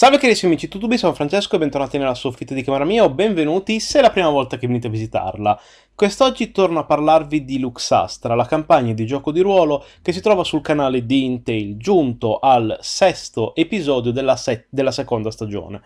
Salve carissimi amici tutti, sono Francesco e bentornati nella soffitta di camera mia o benvenuti se è la prima volta che venite a visitarla. Quest'oggi torno a parlarvi di Luxastra, la campagna di gioco di ruolo che si trova sul canale di Intel, giunto al sesto episodio della, della seconda stagione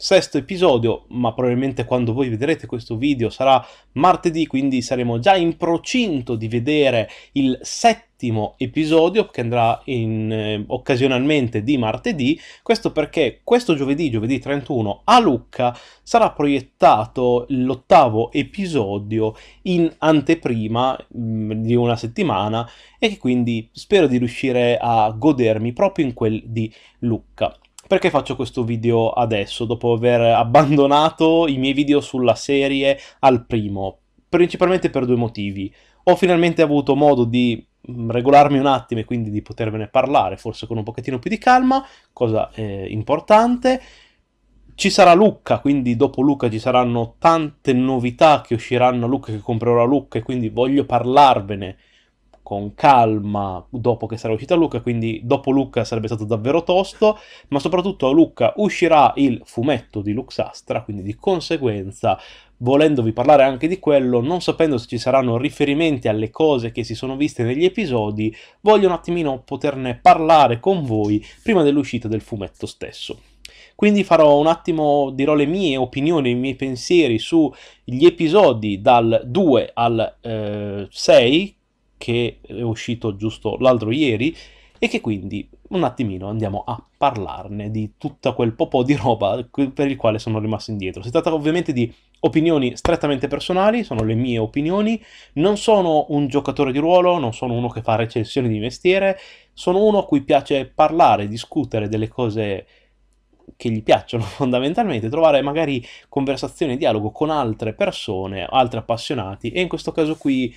sesto episodio, ma probabilmente quando voi vedrete questo video sarà martedì, quindi saremo già in procinto di vedere il settimo episodio che andrà in, eh, occasionalmente di martedì, questo perché questo giovedì, giovedì 31, a Lucca sarà proiettato l'ottavo episodio in anteprima mh, mm, di una settimana e quindi spero di riuscire a godermi proprio in quel di Lucca. Perché faccio questo video adesso, dopo aver abbandonato i miei video sulla serie al primo? Principalmente per due motivi. Ho finalmente avuto modo di mm, regolarmi un attimo e quindi di potervene parlare, forse con un pochettino più di calma, cosa eh, importante. Ci sarà Lucca, quindi dopo Lucca ci saranno tante novità che usciranno a Lucca, che comprerò a Lucca e quindi voglio parlarvene con calma dopo che sarà uscita Luca, quindi dopo Luca sarebbe stato davvero tosto, ma soprattutto a Luca uscirà il fumetto di Luxastra, quindi di conseguenza volendovi parlare anche di quello, non sapendo se ci saranno riferimenti alle cose che si sono viste negli episodi, voglio un attimino poterne parlare con voi prima dell'uscita del fumetto stesso. Quindi farò un attimo, dirò le mie opinioni, i miei pensieri sugli episodi dal 2 al eh, 6 che è uscito giusto l'altro ieri e che quindi un attimino andiamo a parlarne di tutto quel po' di roba per il quale sono rimasto indietro. Si tratta ovviamente di opinioni strettamente personali, sono le mie opinioni, non sono un giocatore di ruolo, non sono uno che fa recensioni di mestiere, sono uno a cui piace parlare, discutere delle cose che gli piacciono fondamentalmente, trovare magari conversazione e dialogo con altre persone, altri appassionati e in questo caso qui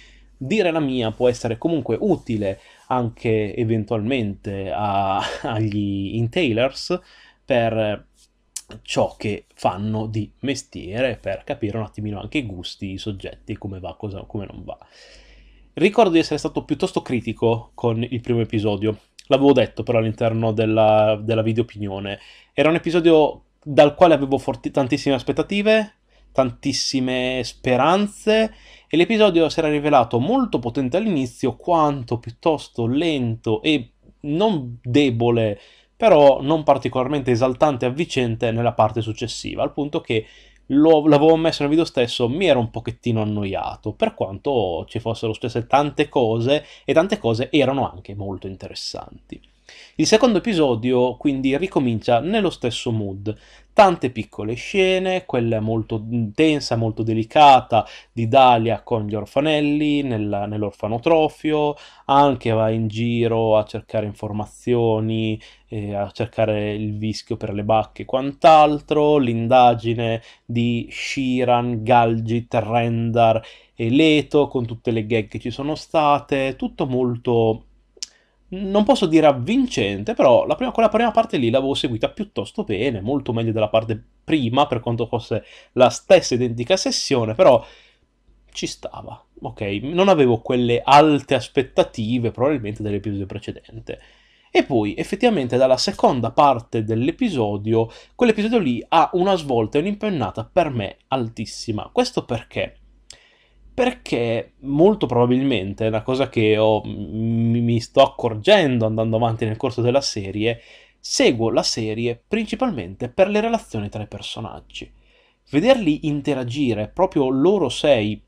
dire la mia può essere comunque utile anche eventualmente a, agli intailers per ciò che fanno di mestiere, per capire un attimino anche i gusti, i soggetti, come va, cosa, come non va. Ricordo di essere stato piuttosto critico con il primo episodio, l'avevo detto però all'interno della, della video opinione, era un episodio dal quale avevo forti, tantissime aspettative, tantissime speranze e l'episodio si era rivelato molto potente all'inizio quanto piuttosto lento e non debole, però non particolarmente esaltante e avvicente nella parte successiva, al punto che l'avevo messo nel video stesso, mi ero un pochettino annoiato, per quanto ci fossero successe tante cose e tante cose erano anche molto interessanti. Il secondo episodio quindi ricomincia nello stesso mood, tante piccole scene, quella molto intensa, molto delicata di Dalia con gli orfanelli nella, nell'orfanotrofio, anche va in giro a cercare informazioni, eh, a cercare il vischio per le bacche e quant'altro, l'indagine di Shiran, Galgit, Rendar e Leto con tutte le gag che ci sono state, tutto molto non posso dire avvincente, però la prima, quella prima parte lì l'avevo seguita piuttosto bene, molto meglio della parte prima, per quanto fosse la stessa identica sessione, però ci stava, ok? Non avevo quelle alte aspettative probabilmente dell'episodio precedente. E poi effettivamente dalla seconda parte dell'episodio, quell'episodio lì ha una svolta e un'impennata per me altissima. Questo perché? perché molto probabilmente una cosa che ho, mi sto accorgendo andando avanti nel corso della serie, seguo la serie principalmente per le relazioni tra i personaggi. Vederli interagire proprio loro sei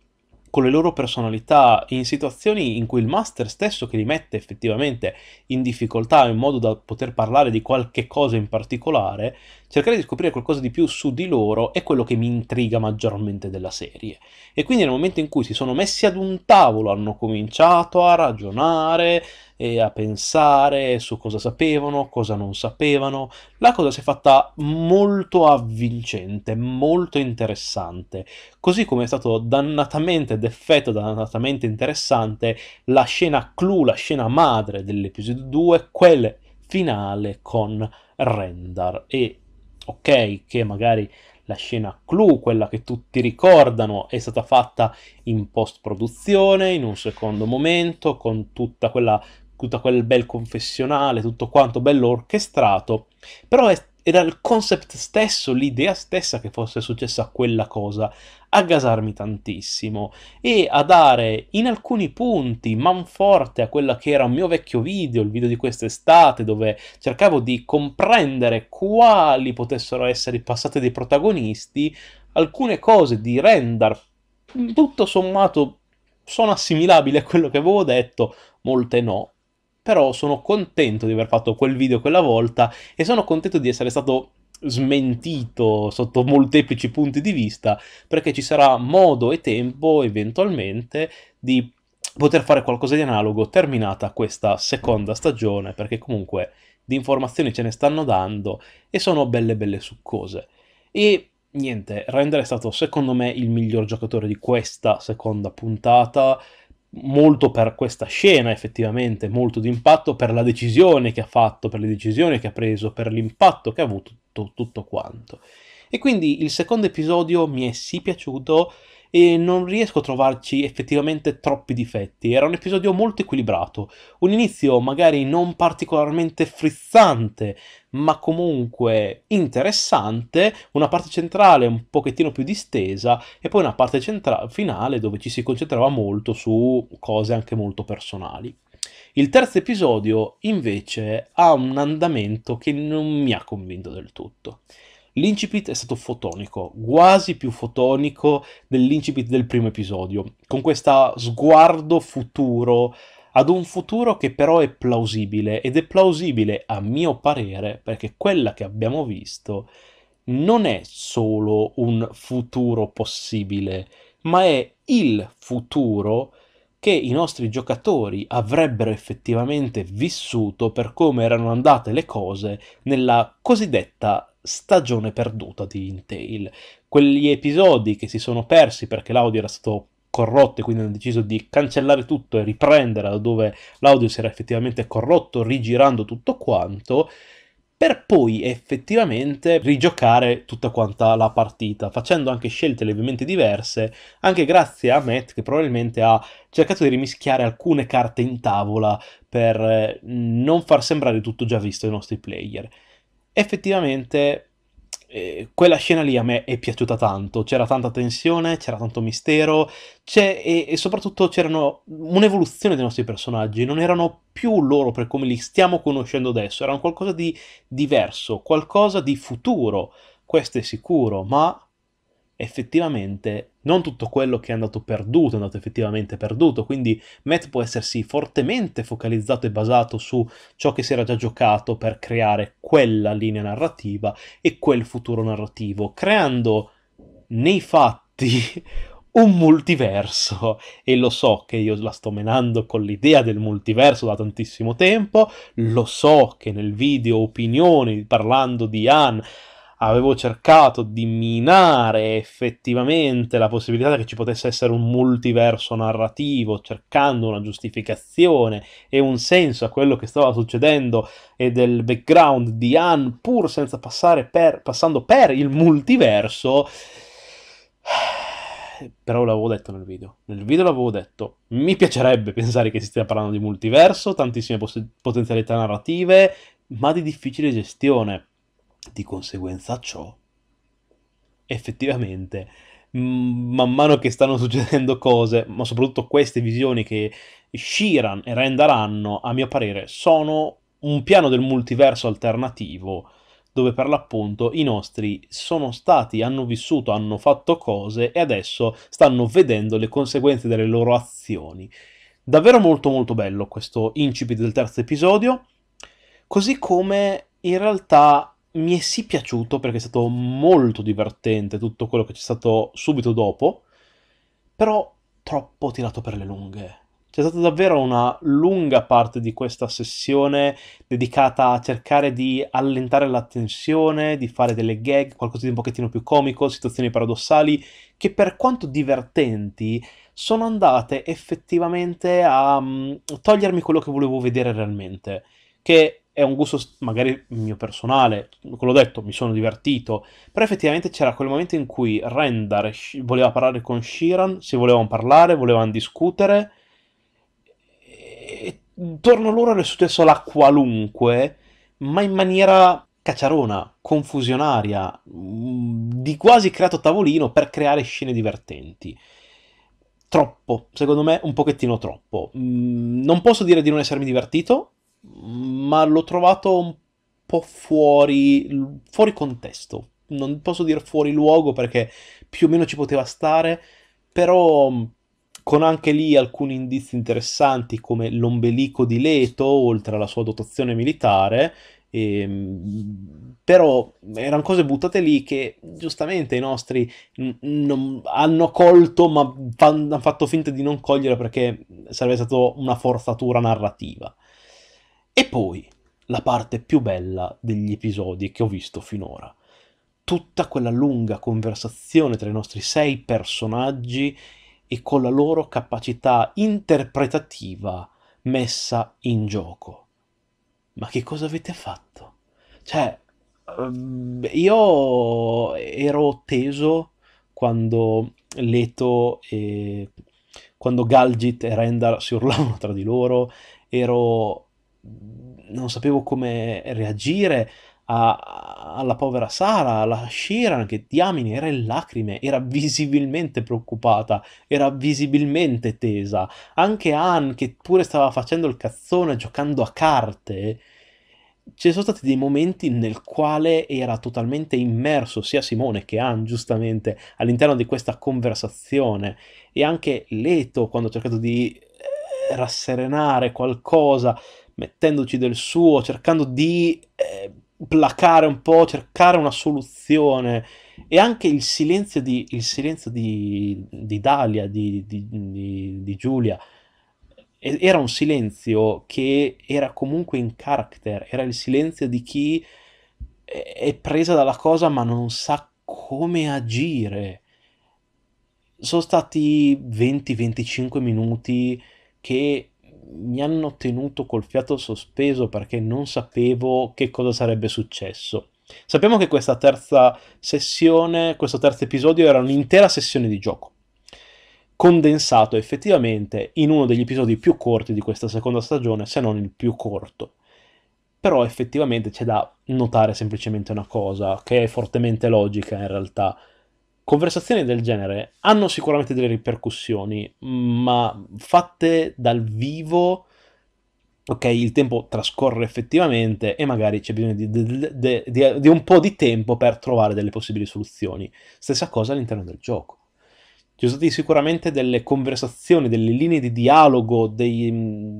con le loro personalità in situazioni in cui il master stesso che li mette effettivamente in difficoltà in modo da poter parlare di qualche cosa in particolare, cercare di scoprire qualcosa di più su di loro è quello che mi intriga maggiormente della serie. E quindi nel momento in cui si sono messi ad un tavolo, hanno cominciato a ragionare, e a pensare su cosa sapevano, cosa non sapevano. La cosa si è fatta molto avvincente, molto interessante, così come è stato dannatamente d'effetto, dannatamente interessante la scena clou, la scena madre dell'episodio 2, quel finale con Render. e ok che magari la scena clou, quella che tutti ricordano, è stata fatta in post produzione, in un secondo momento, con tutta quella tutto quel bel confessionale, tutto quanto bello orchestrato, però è, era il concept stesso, l'idea stessa che fosse successa quella cosa a gasarmi tantissimo e a dare in alcuni punti manforte a quella che era un mio vecchio video, il video di quest'estate, dove cercavo di comprendere quali potessero essere i passati dei protagonisti, alcune cose di render mm. tutto sommato sono assimilabili a quello che avevo detto, molte no però sono contento di aver fatto quel video quella volta e sono contento di essere stato smentito sotto molteplici punti di vista perché ci sarà modo e tempo eventualmente di poter fare qualcosa di analogo terminata questa seconda stagione perché comunque di informazioni ce ne stanno dando e sono belle belle succose e niente, Render è stato secondo me il miglior giocatore di questa seconda puntata molto per questa scena effettivamente, molto di impatto per la decisione che ha fatto, per le decisioni che ha preso, per l'impatto che ha avuto tutto, tutto quanto. E quindi il secondo episodio mi è sì piaciuto, e non riesco a trovarci effettivamente troppi difetti. Era un episodio molto equilibrato, un inizio magari non particolarmente frizzante, ma comunque interessante, una parte centrale un pochettino più distesa e poi una parte centra- finale dove ci si concentrava molto su cose anche molto personali. Il terzo episodio invece ha un andamento che non mi ha convinto del tutto. L'incipit è stato fotonico, quasi più fotonico dell'incipit del primo episodio, con questo sguardo futuro ad un futuro che però è plausibile ed è plausibile a mio parere perché quella che abbiamo visto non è solo un futuro possibile, ma è il futuro che i nostri giocatori avrebbero effettivamente vissuto per come erano andate le cose nella cosiddetta stagione perduta di Intel. Quegli episodi che si sono persi perché l'audio era stato corrotto e quindi hanno deciso di cancellare tutto e riprendere da dove l'audio si era effettivamente corrotto, rigirando tutto quanto, per poi effettivamente rigiocare tutta quanta la partita, facendo anche scelte levemente diverse, anche grazie a Matt che probabilmente ha cercato di rimischiare alcune carte in tavola per eh, non far sembrare tutto già visto ai nostri player effettivamente eh, quella scena lì a me è piaciuta tanto, c'era tanta tensione, c'era tanto mistero, e, e, soprattutto c'era un'evoluzione dei nostri personaggi, non erano più loro per come li stiamo conoscendo adesso, erano qualcosa di diverso, qualcosa di futuro, questo è sicuro, ma effettivamente non tutto quello che è andato perduto, è andato effettivamente perduto, quindi Matt può essersi fortemente focalizzato e basato su ciò che si era già giocato per creare quella linea narrativa e quel futuro narrativo, creando nei fatti un multiverso e lo so che io la sto menando con l'idea del multiverso da tantissimo tempo, lo so che nel video opinioni parlando di Anne avevo cercato di minare effettivamente la possibilità che ci potesse essere un multiverso narrativo, cercando una giustificazione e un senso a quello che stava succedendo e del background di Han, pur senza passare per, passando per il multiverso. Però l'avevo detto nel video, nel video l'avevo detto, mi piacerebbe pensare che si stia parlando di multiverso, tantissime poss- potenzialità narrative, ma di difficile gestione di conseguenza ciò, effettivamente, man mano che stanno succedendo cose, ma soprattutto queste visioni che Shiran e Rendar hanno, a mio parere, sono un piano del multiverso alternativo dove per l'appunto i nostri sono stati, hanno vissuto, hanno fatto cose e adesso stanno vedendo le conseguenze delle loro azioni. Davvero molto molto bello questo incipit del terzo episodio, così come in realtà mi è sì piaciuto perché è stato molto divertente tutto quello che c'è stato subito dopo, però troppo tirato per le lunghe. C'è stata davvero una lunga parte di questa sessione dedicata a cercare di allentare la tensione, di fare delle gag, qualcosa di un pochettino più comico, situazioni paradossali, che per quanto divertenti sono andate effettivamente a mm, togliermi quello che volevo vedere realmente. Che è un gusto magari mio personale, quello detto, mi sono divertito, però effettivamente c'era quel momento in cui Rendar voleva parlare con Shiran, si volevano parlare, volevano discutere, e intorno a loro era successo la qualunque, ma in maniera cacciarona, confusionaria, mm, di quasi creato tavolino per creare scene divertenti troppo, secondo me un pochettino troppo. Mm, non posso dire di non essermi divertito, ma l'ho trovato un po' fuori, fuori contesto. Non posso dire fuori luogo perché più o meno ci poteva stare, però mm, con anche lì alcuni indizi interessanti come l'ombelico di Leto, oltre alla sua dotazione militare, e, mm, però erano cose buttate lì che giustamente i nostri n- n- hanno colto ma f- hanno fatto finta di non cogliere perché sarebbe stata una forzatura narrativa. E poi la parte più bella degli episodi che ho visto finora. Tutta quella lunga conversazione tra i nostri sei personaggi e con la loro capacità interpretativa messa in gioco. Ma che cosa avete fatto? Cioè, ehm, io ero teso quando Leto e quando Galgit e Rendar si urlavano tra di loro, ero non sapevo come reagire a, alla povera Sara, alla Shiran, che diamine era in lacrime, era visibilmente preoccupata, era visibilmente tesa. Anche Anne, che pure stava facendo il cazzone giocando a carte, ci sono stati dei momenti nel quale era totalmente immerso sia Simone che Anne, giustamente, all'interno di questa conversazione. E anche Leto, quando ha cercato di eh, rasserenare qualcosa, mettendoci del suo, cercando di eh, placare un po', cercare una soluzione. E anche il silenzio di, il silenzio di, di Dalia, di, di, Giulia, era un silenzio che era comunque in character, era il silenzio di chi eh, è presa dalla cosa ma non sa come agire. Sono stati 20-25 minuti che mi hanno tenuto col fiato sospeso perché non sapevo che cosa sarebbe successo. Sappiamo che questa terza sessione, questo terzo episodio era un'intera sessione di gioco, condensato effettivamente in uno degli episodi più corti di questa seconda stagione, se non il più corto. Però effettivamente c'è da notare semplicemente una cosa, che è fortemente logica in realtà, conversazioni del genere hanno sicuramente delle ripercussioni, ma fatte dal vivo, ok, il tempo trascorre effettivamente e magari c'è bisogno di, di, di, di un po' di tempo per trovare delle possibili soluzioni. Stessa cosa all'interno del gioco ci sono state sicuramente delle conversazioni, delle linee di dialogo, dei,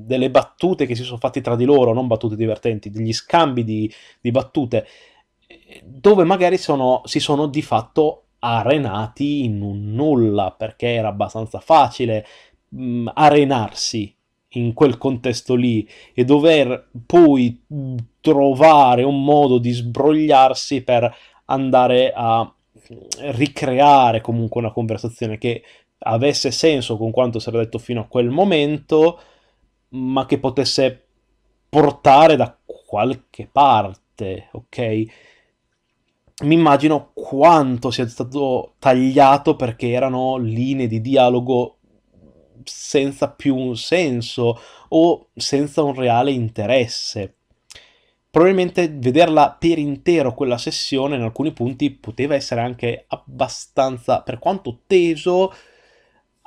delle battute che si sono fatte tra di loro, non battute divertenti, degli scambi di, di battute, dove magari sono, si sono di fatto arenati in un nulla perché era abbastanza facile mh, mm, arenarsi in quel contesto lì e dover poi trovare un modo di sbrogliarsi per andare a ricreare comunque una conversazione che avesse senso con quanto si era detto fino a quel momento, ma che potesse portare da qualche parte, ok? mi immagino quanto sia stato tagliato perché erano linee di dialogo senza più un senso o senza un reale interesse. Probabilmente vederla per intero quella sessione in alcuni punti poteva essere anche abbastanza, per quanto teso,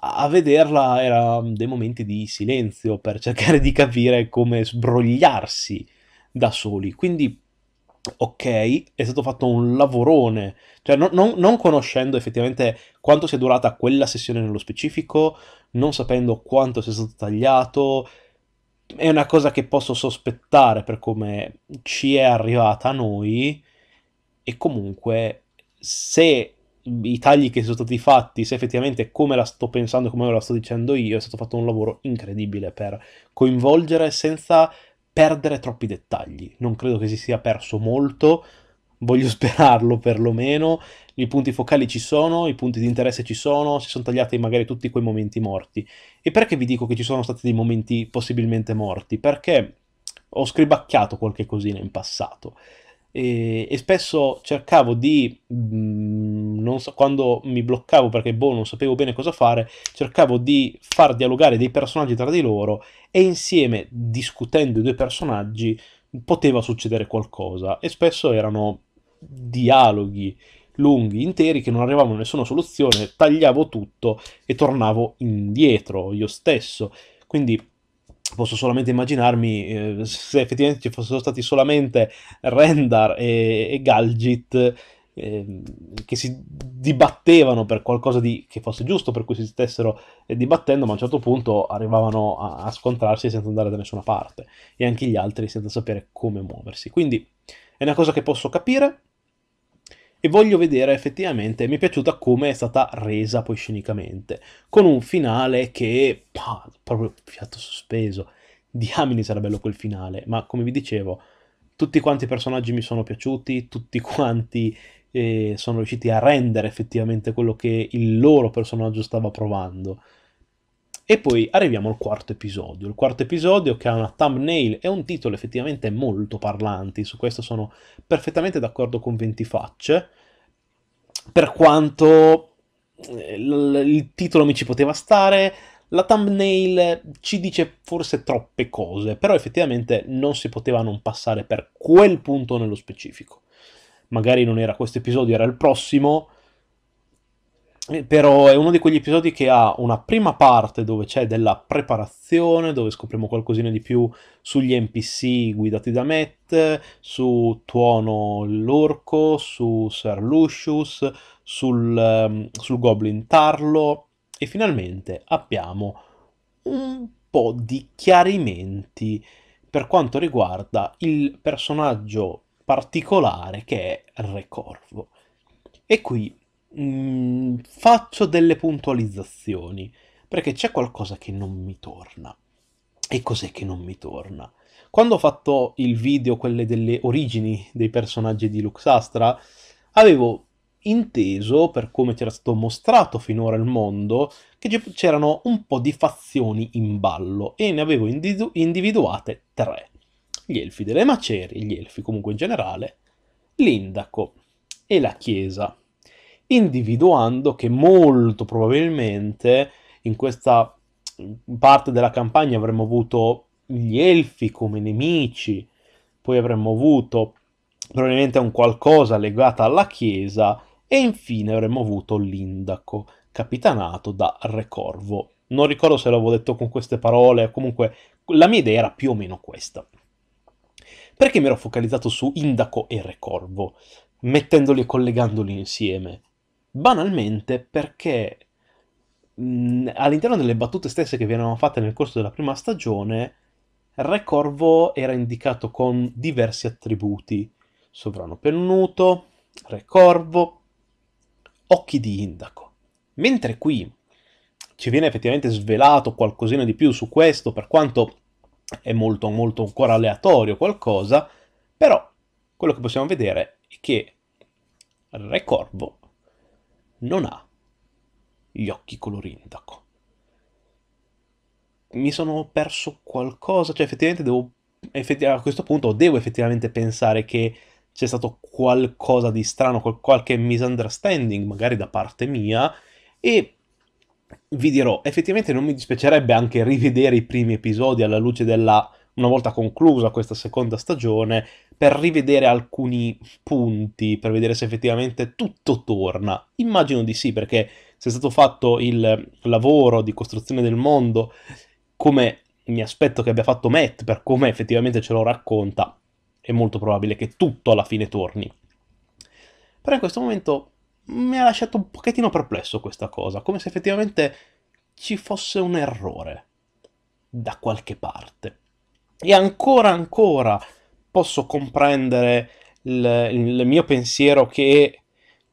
a vederla era dei momenti di silenzio per cercare di capire come sbrogliarsi da soli. Quindi ok, è stato fatto un lavorone, cioè non, non, non, conoscendo effettivamente quanto sia durata quella sessione nello specifico, non sapendo quanto sia stato tagliato, è una cosa che posso sospettare per come ci è arrivata a noi e comunque se i tagli che sono stati fatti, se effettivamente come la sto pensando, come la sto dicendo io, è stato fatto un lavoro incredibile per coinvolgere senza perdere troppi dettagli. Non credo che si sia perso molto, voglio sperarlo perlomeno. I punti focali ci sono, i punti di interesse ci sono, si sono tagliati magari tutti quei momenti morti. E perché vi dico che ci sono stati dei momenti possibilmente morti? Perché ho scribacchiato qualche cosina in passato e, e spesso cercavo di, mh, mm, so, quando mi bloccavo perché boh, non sapevo bene cosa fare, cercavo di far dialogare dei personaggi tra di loro e insieme, discutendo i due personaggi, poteva succedere qualcosa e spesso erano dialoghi lunghi, interi, che non arrivavano a nessuna soluzione, tagliavo tutto e tornavo indietro io stesso. Quindi posso solamente immaginarmi eh, se effettivamente ci fossero stati solamente Rendar e, e Galgit eh, che si dibattevano per qualcosa di, che fosse giusto, per cui si stessero eh, dibattendo, ma a un certo punto arrivavano a, a, scontrarsi senza andare da nessuna parte e anche gli altri senza sapere come muoversi. Quindi è una cosa che posso capire, e voglio vedere effettivamente, mi è piaciuta come è stata resa poi scenicamente, con un finale che, pah, proprio fiato sospeso, diamine sarà bello quel finale, ma come vi dicevo, tutti quanti i personaggi mi sono piaciuti, tutti quanti eh, sono riusciti a rendere effettivamente quello che il loro personaggio stava provando. E poi arriviamo al quarto episodio, il quarto episodio che ha una thumbnail e un titolo effettivamente molto parlanti, su questo sono perfettamente d'accordo con facce, per quanto eh, il titolo mi ci poteva stare, la thumbnail ci dice forse troppe cose, però effettivamente non si poteva non passare per quel punto nello specifico. Magari non era questo episodio, era il prossimo, però è uno di quegli episodi che ha una prima parte dove c'è della preparazione, dove scopriamo qualcosina di più sugli NPC guidati da Matt, su Tuono l'orco, su Sir Lucius, sul, ehm, sul Goblin Tarlo e finalmente abbiamo un po' di chiarimenti per quanto riguarda il personaggio particolare che è Recorvo. E qui mh, mm, faccio delle puntualizzazioni perché c'è qualcosa che non mi torna. E cos'è che non mi torna? Quando ho fatto il video, quelle delle origini dei personaggi di Luxastra, avevo inteso, per come c'era stato mostrato finora il mondo, che c'erano un po' di fazioni in ballo e ne avevo individu- individuate tre. Gli elfi delle macerie, gli elfi comunque in generale, l'indaco e la chiesa individuando che molto probabilmente in questa parte della campagna avremmo avuto gli elfi come nemici, poi avremmo avuto probabilmente un qualcosa legato alla chiesa e infine avremmo avuto l'indaco capitanato da Re Corvo. Non ricordo se l'avevo detto con queste parole, comunque la mia idea era più o meno questa. Perché mi ero focalizzato su Indaco e Re Corvo, mettendoli e collegandoli insieme? banalmente perché mh, mm, all'interno delle battute stesse che venivano fatte nel corso della prima stagione, Re Corvo era indicato con diversi attributi, sovrano pennuto, Re Corvo, occhi di indaco. Mentre qui ci viene effettivamente svelato qualcosina di più su questo, per quanto è molto molto ancora aleatorio qualcosa, però quello che possiamo vedere è che Re Corvo non ha gli occhi colorindaco. Mi sono perso qualcosa, cioè effettivamente devo, a questo punto devo effettivamente pensare che c'è stato qualcosa di strano, qualche misunderstanding magari da parte mia e vi dirò, effettivamente non mi dispiacerebbe anche rivedere i primi episodi alla luce della una volta conclusa questa seconda stagione, per rivedere alcuni punti, per vedere se effettivamente tutto torna. Immagino di sì, perché se è stato fatto il lavoro di costruzione del mondo, come mi aspetto che abbia fatto Matt, per come effettivamente ce lo racconta, è molto probabile che tutto alla fine torni. Però in questo momento mi ha lasciato un pochettino perplesso questa cosa, come se effettivamente ci fosse un errore da qualche parte e ancora ancora posso comprendere il, il mio pensiero che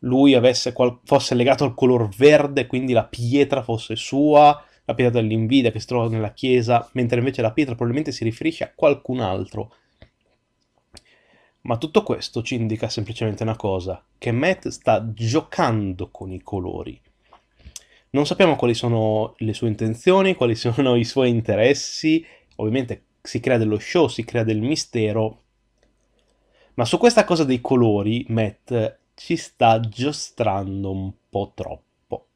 lui qual- fosse legato al color verde, quindi la pietra fosse sua, la pietra dell'invidia che si trova nella chiesa, mentre invece la pietra probabilmente si riferisce a qualcun altro. Ma tutto questo ci indica semplicemente una cosa, che Matt sta giocando con i colori. Non sappiamo quali sono le sue intenzioni, quali sono i suoi interessi, ovviamente si crea dello show, si crea del mistero. Ma su questa cosa dei colori, Matt ci sta giostrando un po' troppo.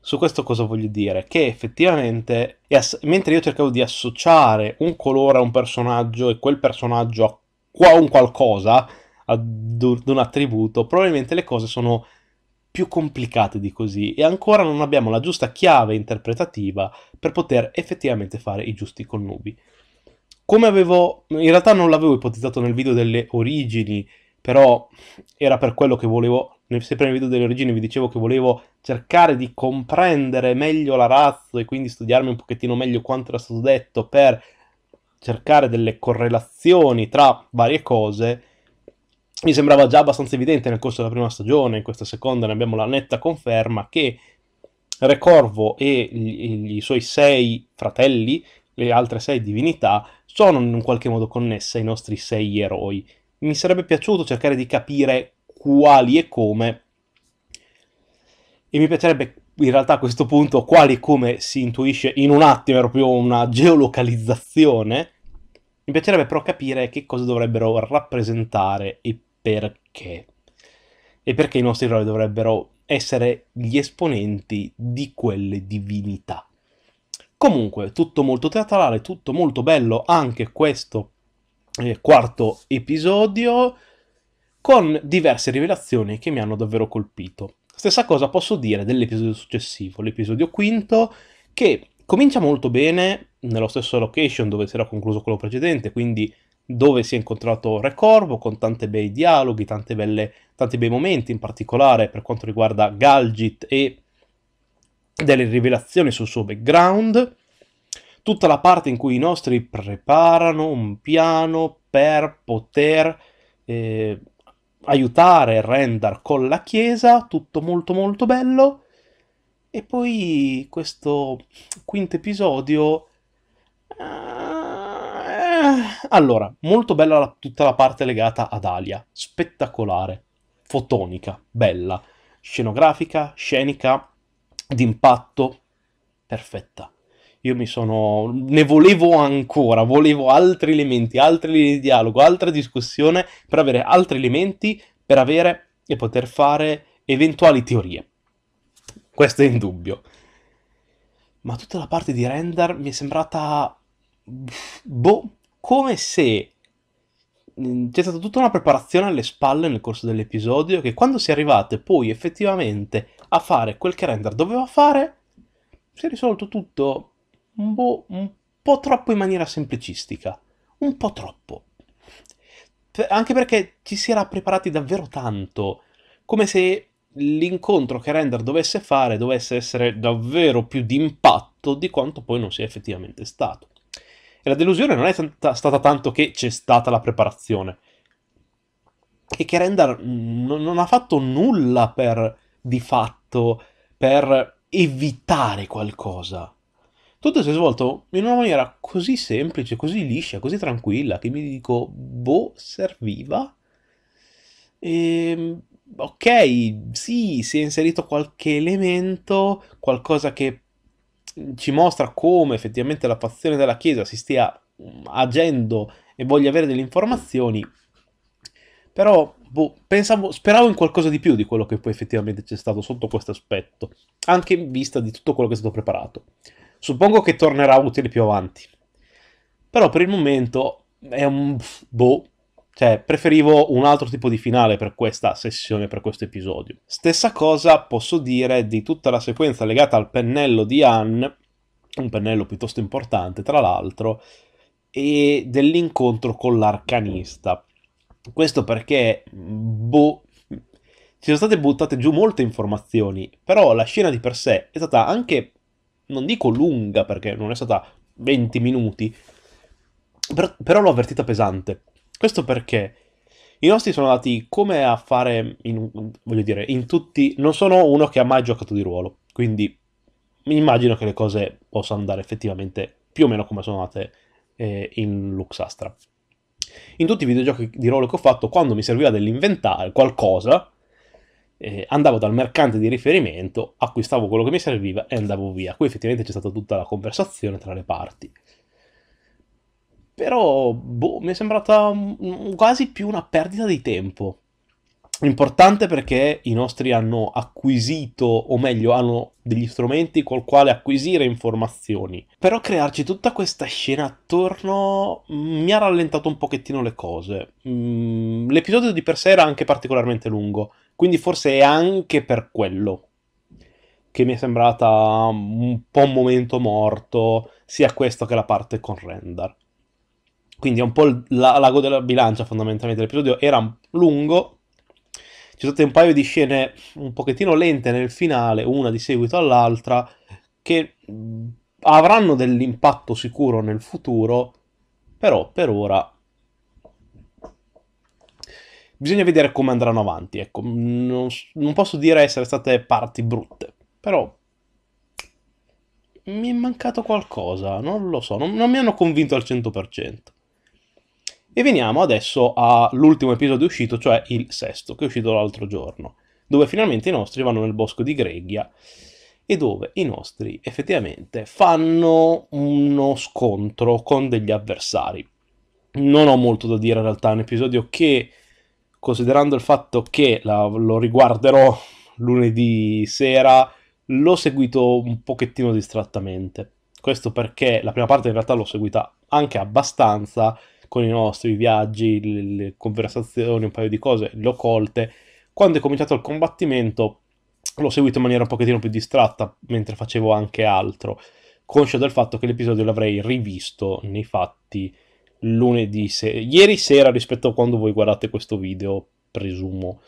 Su questo cosa voglio dire? Che effettivamente, mentre io cercavo di associare un colore a un personaggio e quel personaggio a un qualcosa, ad un attributo, probabilmente le cose sono più complicate di così e ancora non abbiamo la giusta chiave interpretativa per poter effettivamente fare i giusti connubi. Come avevo, in realtà non l'avevo ipotizzato nel video delle origini, però era per quello che volevo, sempre nel video delle origini vi dicevo che volevo cercare di comprendere meglio la razza e quindi studiarmi un pochettino meglio quanto era stato detto per cercare delle correlazioni tra varie cose mi sembrava già abbastanza evidente nel corso della prima stagione, in questa seconda ne abbiamo la netta conferma che Recorvo e i suoi sei fratelli, le altre sei divinità, sono in un qualche modo connesse ai nostri sei eroi. Mi sarebbe piaciuto cercare di capire quali e come, e mi piacerebbe in realtà a questo punto quali e come si intuisce in un attimo, è proprio una geolocalizzazione, mi piacerebbe però capire che cosa dovrebbero rappresentare e perché. E perché i nostri eroi dovrebbero essere gli esponenti di quelle divinità. Comunque, tutto molto teatrale, tutto molto bello, anche questo eh, quarto episodio, con diverse rivelazioni che mi hanno davvero colpito. Stessa cosa posso dire dell'episodio successivo, l'episodio quinto, che Comincia molto bene nello stesso location dove si era concluso quello precedente, quindi dove si è incontrato Re Corvo con tanti bei dialoghi, belle, tanti bei momenti, in particolare per quanto riguarda Galgit e delle rivelazioni sul suo background. Tutta la parte in cui i nostri preparano un piano per poter eh, aiutare Rendar con la Chiesa, tutto molto molto bello. E poi questo quinto episodio... Eh, eh, allora, molto bella la, tutta la parte legata ad Alia, spettacolare, fotonica, bella, scenografica, scenica, d'impatto, perfetta. Io mi sono... ne volevo ancora, volevo altri elementi, altri linee di dialogo, altra discussione per avere altri elementi, per avere e poter fare eventuali teorie questo è in dubbio. Ma tutta la parte di render mi è sembrata... Boh, come se mm, c'è stata tutta una preparazione alle spalle nel corso dell'episodio che quando si è arrivate poi effettivamente a fare quel che render doveva fare, si è risolto tutto un boh, po', un po troppo in maniera semplicistica, un po' troppo. anche perché ci si era preparati davvero tanto, come se l'incontro che Render dovesse fare dovesse essere davvero più d'impatto di quanto poi non sia effettivamente stato. E la delusione non è tanta, stata tanto che c'è stata la preparazione, e che Render non, non ha fatto nulla per, di fatto, per evitare qualcosa. Tutto si è svolto in una maniera così semplice, così liscia, così tranquilla, che mi dico, boh, serviva? E ehm, ok, sì, si è inserito qualche elemento, qualcosa che ci mostra come effettivamente la fazione della Chiesa si stia mm, agendo e voglia avere delle informazioni, però boh, pensavo, speravo in qualcosa di più di quello che poi effettivamente c'è stato sotto questo aspetto, anche in vista di tutto quello che è stato preparato. Suppongo che tornerà utile più avanti, però per il momento è un boh, cioè, preferivo un altro tipo di finale per questa sessione, per questo episodio. Stessa cosa posso dire di tutta la sequenza legata al pennello di Anne, un pennello piuttosto importante tra l'altro, e dell'incontro con l'arcanista. Questo perché, boh, ci sono state buttate giù molte informazioni, però la scena di per sé è stata anche, non dico lunga perché non è stata 20 minuti, però l'ho avvertita pesante questo perché i nostri sono andati come a fare, in, voglio dire, in tutti... Non sono uno che ha mai giocato di ruolo, quindi mi immagino che le cose possano andare effettivamente più o meno come sono andate eh, in Luxastra. In tutti i videogiochi di ruolo che ho fatto, quando mi serviva dell'inventare qualcosa, eh, andavo dal mercante di riferimento, acquistavo quello che mi serviva e andavo via. Qui effettivamente c'è stata tutta la conversazione tra le parti. Però, boh, mi è sembrata quasi più una perdita di tempo. Importante perché i nostri hanno acquisito, o meglio, hanno degli strumenti col quale acquisire informazioni. Però crearci tutta questa scena attorno mm, mi ha rallentato un pochettino le cose. Mm, l'episodio di per sé era anche particolarmente lungo, quindi forse è anche per quello che mi è sembrata un po' un momento morto, sia questo che la parte con Render. Quindi è un po' la, l'ago della bilancia fondamentalmente, l'episodio era lungo, ci sono state un paio di scene un pochettino lente nel finale, una di seguito all'altra, che avranno dell'impatto sicuro nel futuro, però per ora bisogna vedere come andranno avanti, ecco, non, non posso dire essere state parti brutte, però mi è mancato qualcosa, non lo so, non, non mi hanno convinto al 100%. E veniamo adesso all'ultimo episodio uscito, cioè il sesto, che è uscito l'altro giorno, dove finalmente i nostri vanno nel bosco di Greghia e dove i nostri effettivamente fanno uno scontro con degli avversari. Non ho molto da dire in realtà, è un episodio che, considerando il fatto che la, lo riguarderò lunedì sera, l'ho seguito un pochettino distrattamente. Questo perché la prima parte in realtà l'ho seguita anche abbastanza, con i nostri viaggi, le conversazioni, un paio di cose, le ho colte. Quando è cominciato il combattimento l'ho seguito in maniera un pochettino più distratta mentre facevo anche altro, conscio del fatto che l'episodio l'avrei rivisto nei fatti lunedì se- ieri sera rispetto a quando voi guardate questo video, presumo.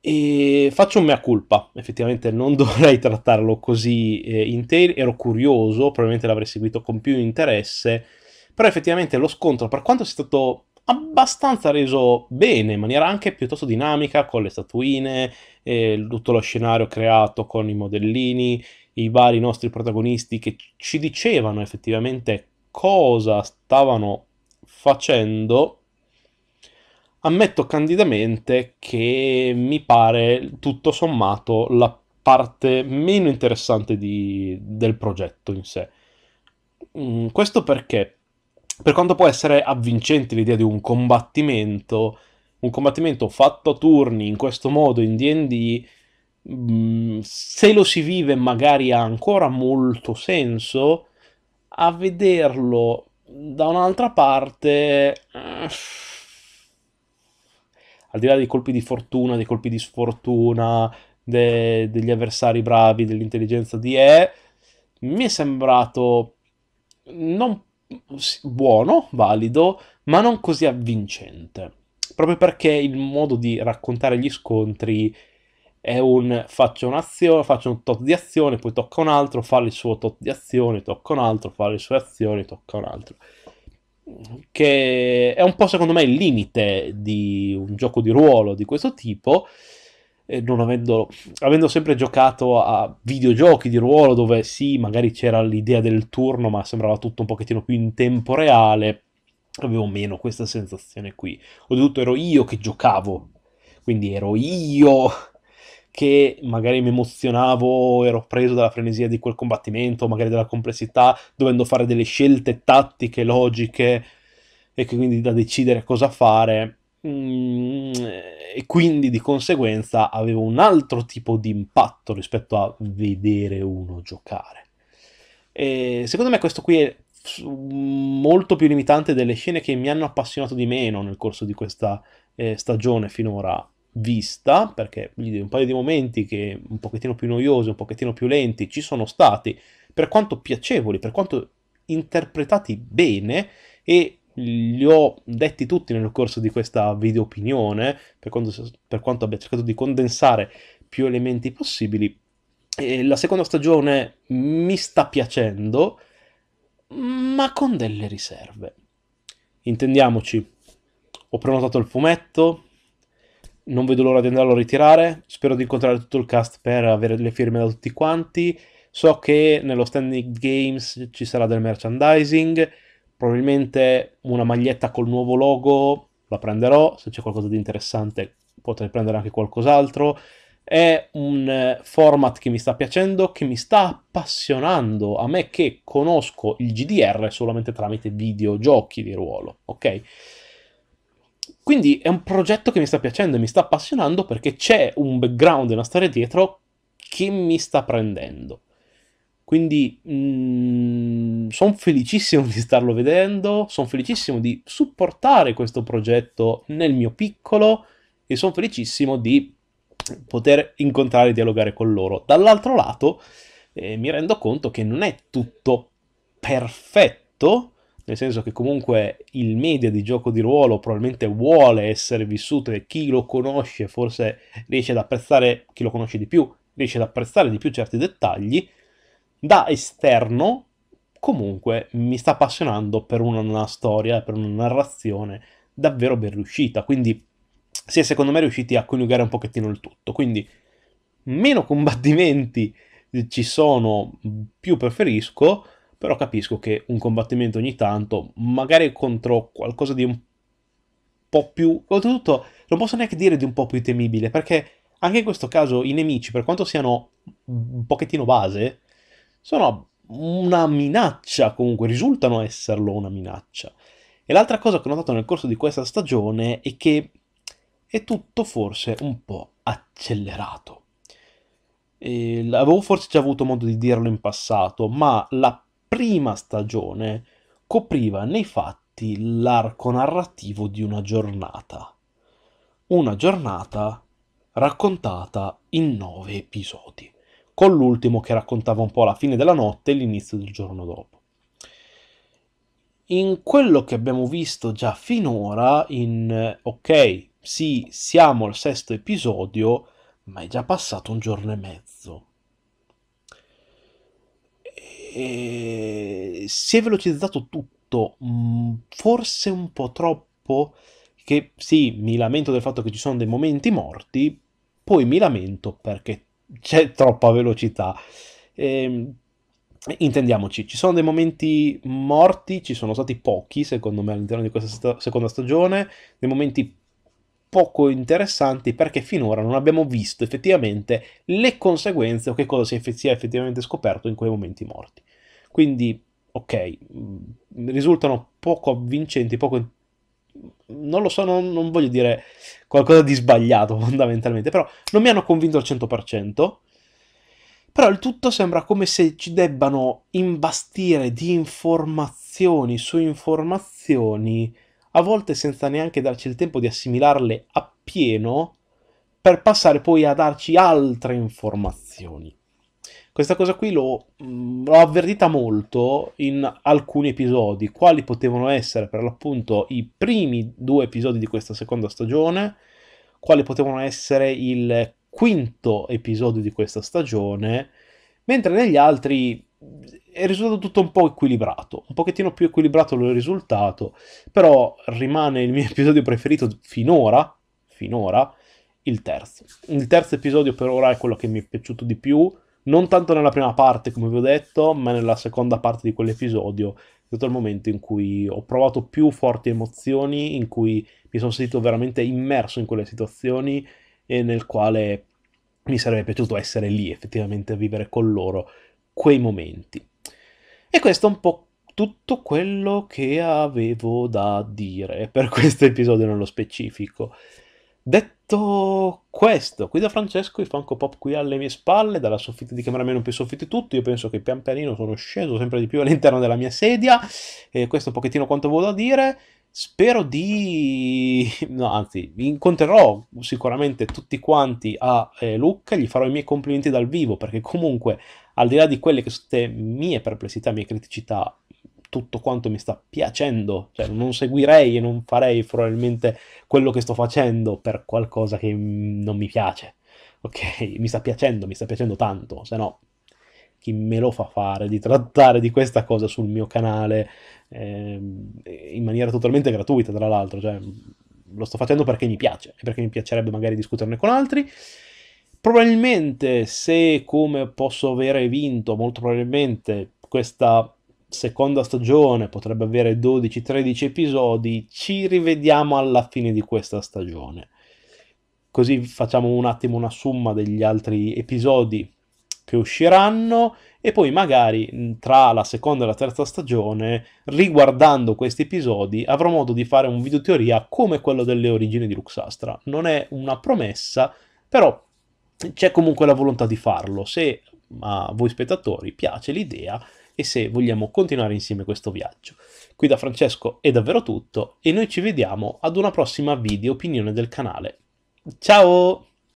E faccio un mea culpa, effettivamente non dovrei trattarlo così eh, intero, ero curioso, probabilmente l'avrei seguito con più interesse, però effettivamente lo scontro, per quanto sia stato abbastanza reso bene, in maniera anche piuttosto dinamica, con le statuine, eh, tutto lo scenario creato con i modellini, i vari nostri protagonisti che ci dicevano effettivamente cosa stavano facendo, ammetto candidamente che mi pare tutto sommato la parte meno interessante di, del progetto in sé. Mm, questo perché per quanto può essere avvincente l'idea di un combattimento, un combattimento fatto a turni in questo modo in DD, mm, se lo si vive magari ha ancora molto senso, a vederlo da un'altra parte, eh, al di là dei colpi di fortuna, dei colpi di sfortuna, de- degli avversari bravi, dell'intelligenza di E, mi è sembrato non buono, valido, ma non così avvincente. Proprio perché il modo di raccontare gli scontri è un faccio un'azione, faccio un tot di azione, poi tocca un altro, fa il suo tot di azione, tocca un altro, fa le sue azioni, tocca un altro. Che è un po' secondo me il limite di un gioco di ruolo di questo tipo eh, non avendo, avendo sempre giocato a videogiochi di ruolo dove sì, magari c'era l'idea del turno, ma sembrava tutto un pochettino più in tempo reale, avevo meno questa sensazione qui. Oltretutto ero io che giocavo, quindi ero io che magari mi emozionavo, ero preso dalla frenesia di quel combattimento, magari della complessità, dovendo fare delle scelte tattiche, logiche, e che quindi da decidere cosa fare Mm, e quindi di conseguenza avevo un altro tipo di impatto rispetto a vedere uno giocare. E secondo me questo qui è molto più limitante delle scene che mi hanno appassionato di meno nel corso di questa eh, stagione finora vista, perché un paio di momenti che un pochettino più noiosi, un pochettino più lenti ci sono stati, per quanto piacevoli, per quanto interpretati bene e li ho detti tutti nel corso di questa video opinione, per quanto, per quanto abbia cercato di condensare più elementi possibili. E la seconda stagione mi sta piacendo, ma con delle riserve. Intendiamoci, ho prenotato il fumetto, non vedo l'ora di andarlo a ritirare, spero di incontrare tutto il cast per avere le firme da tutti quanti, so che nello Standing Games ci sarà del merchandising, probabilmente una maglietta col nuovo logo la prenderò, se c'è qualcosa di interessante potrei prendere anche qualcos'altro. È un eh, format che mi sta piacendo, che mi sta appassionando, a me che conosco il GDR solamente tramite videogiochi di ruolo, ok? Quindi è un progetto che mi sta piacendo e mi sta appassionando perché c'è un background e una storia dietro che mi sta prendendo. Quindi mm, sono felicissimo di starlo vedendo, sono felicissimo di supportare questo progetto nel mio piccolo e sono felicissimo di poter incontrare e dialogare con loro. Dall'altro lato eh, mi rendo conto che non è tutto perfetto, nel senso che comunque il media di gioco di ruolo probabilmente vuole essere vissuto e chi lo conosce forse riesce ad apprezzare, chi lo conosce di più riesce ad apprezzare di più certi dettagli, da esterno comunque mi sta appassionando per una, una storia, per una narrazione davvero ben riuscita, quindi si è secondo me riusciti a coniugare un pochettino il tutto, quindi meno combattimenti ci sono, più preferisco, però capisco che un combattimento ogni tanto, magari contro qualcosa di un po' più... Oltretutto non posso neanche dire di un po' più temibile, perché anche in questo caso i nemici, per quanto siano un pochettino base, sono una minaccia comunque, risultano esserlo una minaccia. E l'altra cosa che ho notato nel corso di questa stagione è che è tutto forse un po' accelerato. E avevo forse già avuto modo di dirlo in passato, ma la prima stagione copriva nei fatti l'arco narrativo di una giornata. Una giornata raccontata in nove episodi con l'ultimo che raccontava un po' la fine della notte e l'inizio del giorno dopo. In quello che abbiamo visto già finora, in ok, sì, siamo al sesto episodio, ma è già passato un giorno e mezzo. E... Si è velocizzato tutto, mm, forse un po' troppo, che sì, mi lamento del fatto che ci sono dei momenti morti, poi mi lamento perché c'è troppa velocità. E, ehm, intendiamoci, ci sono dei momenti morti, ci sono stati pochi secondo me all'interno di questa sta- seconda stagione, dei momenti poco interessanti perché finora non abbiamo visto effettivamente le conseguenze o che cosa si è effettivamente scoperto in quei momenti morti. Quindi, ok, mm, risultano poco avvincenti, poco non lo so, non, non, voglio dire qualcosa di sbagliato fondamentalmente, però non mi hanno convinto al 100%, però il tutto sembra come se ci debbano imbastire di informazioni su informazioni, a volte senza neanche darci il tempo di assimilarle appieno, per passare poi a darci altre informazioni. Questa cosa qui l'ho, mm, l'ho avvertita molto in alcuni episodi, quali potevano essere per l'appunto i primi due episodi di questa seconda stagione, quali potevano essere il quinto episodio di questa stagione, mentre negli altri mm, è risultato tutto un po' equilibrato, un pochettino più equilibrato il risultato, però rimane il mio episodio preferito finora, finora, il terzo. Il terzo episodio per ora è quello che mi è piaciuto di più, non tanto nella prima parte, come vi ho detto, ma nella seconda parte di quell'episodio, è stato il momento in cui ho provato più forti emozioni, in cui mi sono sentito veramente immerso in quelle situazioni e nel quale mi sarebbe piaciuto essere lì, effettivamente a vivere con loro quei momenti. E questo è un po' tutto quello che avevo da dire per questo episodio nello specifico. Detto detto questo, qui da Francesco, il Funko Pop qui alle mie spalle, dalla soffitta di camera meno più soffitti tutto, io penso che pian pianino sono sceso sempre di più all'interno della mia sedia, e questo è un pochettino quanto volevo dire, spero di... no, anzi, vi incontrerò sicuramente tutti quanti a eh, Lucca, gli farò i miei complimenti dal vivo, perché comunque, al di là di quelle che sono state mie perplessità, mie criticità, tutto quanto mi sta piacendo, cioè non seguirei e non farei probabilmente quello che sto facendo per qualcosa che non mi piace. Ok, mi sta piacendo, mi sta piacendo tanto, se no chi me lo fa fare di trattare di questa cosa sul mio canale eh, in maniera totalmente gratuita, tra l'altro, cioè lo sto facendo perché mi piace e perché mi piacerebbe magari discuterne con altri. Probabilmente se come posso avere vinto, molto probabilmente questa seconda stagione potrebbe avere 12-13 episodi, ci rivediamo alla fine di questa stagione. Così facciamo un attimo una somma degli altri episodi che usciranno e poi magari tra la seconda e la terza stagione, riguardando questi episodi, avrò modo di fare un video teoria come quello delle origini di Luxastra. Non è una promessa, però c'è comunque la volontà di farlo. Se a voi spettatori piace l'idea, e se vogliamo continuare insieme questo viaggio. Qui da Francesco è davvero tutto e noi ci vediamo ad una prossima video opinione del canale. Ciao!